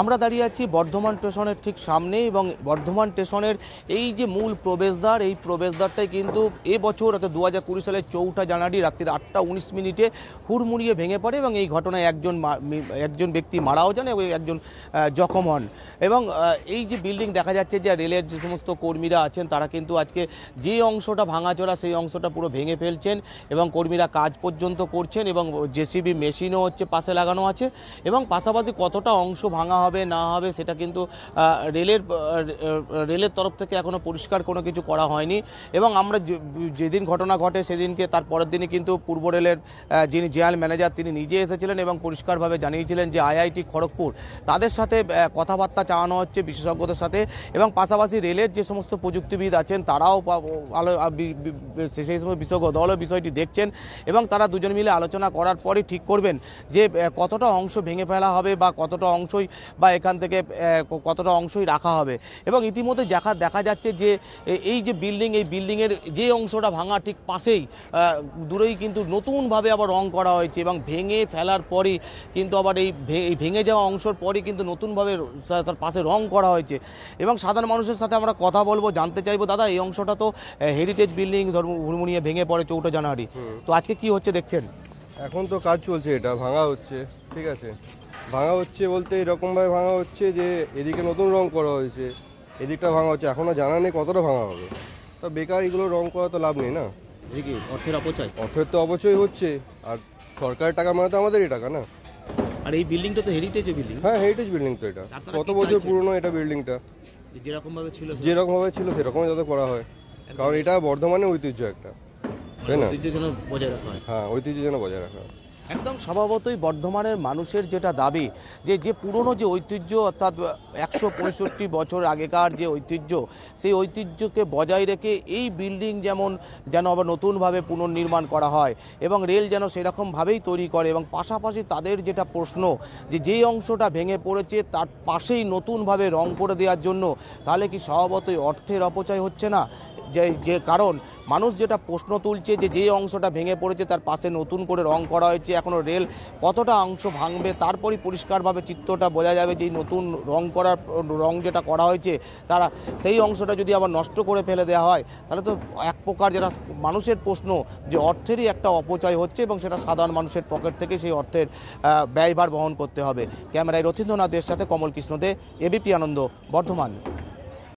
আমরা দাঁড়িয়ে আছি বর্ধমান স্টেশনের ঠিক সামনে এবং বর্ধমান স্টেশনের এই যে মূল প্রবেশদ্বার এই প্রবেশদ্বারটাই কিন্তু এবছর অর্থাৎ দু হাজার কুড়ি সালের চৌঠা জানুয়ারি রাত্রির আটটা উনিশ মিনিটে হুড়মুড়িয়ে ভেঙে পড়ে এবং এই ঘটনায় একজন একজন ব্যক্তি মারাও যান এবং একজন জখম হন এবং এই যে বিল্ডিং দেখা যাচ্ছে যে রেলের যে সমস্ত কর্মীরা আছেন তারা কিন্তু আজকে যে অংশটা ভাঙাচোরা সেই অংশটা পুরো ভেঙে ফেলছেন এবং কর্মীরা কাজ পর্যন্ত করছেন এবং জেসিবি মেশিনও হচ্ছে পাশে লাগানো আছে এবং পাশাপাশি কতটা অংশ ভাঙা হবে না হবে সেটা কিন্তু রেলের রেলের তরফ থেকে এখনও পরিষ্কার কোনো কিছু করা হয়নি এবং আমরা যেদিন ঘটনা ঘটে সেদিনকে তার পরের দিনই কিন্তু পূর্ব রেলের যিনি জেনারেল ম্যানেজার তিনি নিজে এসেছিলেন এবং পরিষ্কারভাবে জানিয়েছিলেন যে আইআইটি খড়গপুর তাদের সাথে কথাবার্তা চাওয়ানো হচ্ছে বিশেষজ্ঞদের সাথে এবং পাশাপাশি রেলের যে সমস্ত প্রযুক্তিবিদ আছেন তারাও আলো সেই সময় বিশেষজ্ঞ দলও বিষয়টি দেখছেন এবং তারা দুজন মিলে আলোচনা করার পরে ঠিক করবেন যে কতটা অংশ ভেঙে ফেলা হবে বা কতটা অংশই বা এখান থেকে কতটা অংশই রাখা হবে এবং ইতিমধ্যে দেখা দেখা যাচ্ছে যে এই যে বিল্ডিং এই বিল্ডিংয়ের যে অংশটা ভাঙা ঠিক পাশেই দূরেই কিন্তু নতুনভাবে আবার রং করা হয়েছে এবং ভেঙে ফেলার পরই কিন্তু আবার এই ভেঙে যাওয়া অংশর পরই কিন্তু নতুনভাবে তার পাশে রং করা হয়েছে এবং সাধারণ মানুষের সাথে আমরা কথা বলবো জানতে চাইবো দাদা এই অংশটা তো হেরিটেজ বিল্ডিং ধর্মুনিয়া ভেঙে পড়ে চৌঠা জানুয়ারি তো আজকে কি হচ্ছে দেখছেন এখন তো কাজ চলছে এটা ভাঙা হচ্ছে ঠিক আছে ভাঙা হচ্ছে বলতে এরকমভাবে ভাঙা হচ্ছে যে এদিকে নতুন রং করা হয়েছে এদিকটা ভাঙা হচ্ছে এখনও জানা নেই কতটা ভাঙা হবে তো বেকার এগুলো রং করা তো লাভ নেই না কি অর্থের অপচয় অর্থের তো অপচয় হচ্ছে আর সরকারের টাকা মানে তো আমাদেরই টাকা না আর এই বিল্ডিংটা তো হেরিটেজ বিল্ডিং হ্যাঁ হেরিটেজ বিল্ডিং তো এটা কত বছর পুরনো এটা বিল্ডিংটা যেরকমভাবে ছিল যেরকমভাবে ছিল সেরকমই যাতে করা হয় কারণ এটা বর্ধমানে ঐতিহ্য একটা তাই না ঐতিহ্য যেন বজায় রাখা হয় হ্যাঁ ঐতিহ্য যেন বজায় রাখা হয় একদম স্বভাবতই বর্ধমানের মানুষের যেটা দাবি যে যে পুরনো যে ঐতিহ্য অর্থাৎ একশো পঁয়ষট্টি বছর আগেকার যে ঐতিহ্য সেই ঐতিহ্যকে বজায় রেখে এই বিল্ডিং যেমন যেন আবার নতুনভাবে পুনর্নির্মাণ করা হয় এবং রেল যেন সেরকমভাবেই তৈরি করে এবং পাশাপাশি তাদের যেটা প্রশ্ন যে যেই অংশটা ভেঙে পড়েছে তার পাশেই নতুনভাবে রং করে দেওয়ার জন্য তাহলে কি স্বভাবতই অর্থের অপচয় হচ্ছে না যে যে কারণ মানুষ যেটা প্রশ্ন তুলছে যে যে অংশটা ভেঙে পড়েছে তার পাশে নতুন করে রং করা হয়েছে এখনও রেল কতটা অংশ ভাঙবে তারপরই পরিষ্কারভাবে চিত্রটা বোঝা যাবে যে নতুন রং করার রং যেটা করা হয়েছে তারা সেই অংশটা যদি আবার নষ্ট করে ফেলে দেওয়া হয় তাহলে তো এক প্রকার যেটা মানুষের প্রশ্ন যে অর্থেরই একটা অপচয় হচ্ছে এবং সেটা সাধারণ মানুষের পকেট থেকে সেই অর্থের ব্যয়ভার বহন করতে হবে ক্যামেরায় রথীন্দ্রনাথের সাথে কমল দে এবিপি আনন্দ বর্ধমান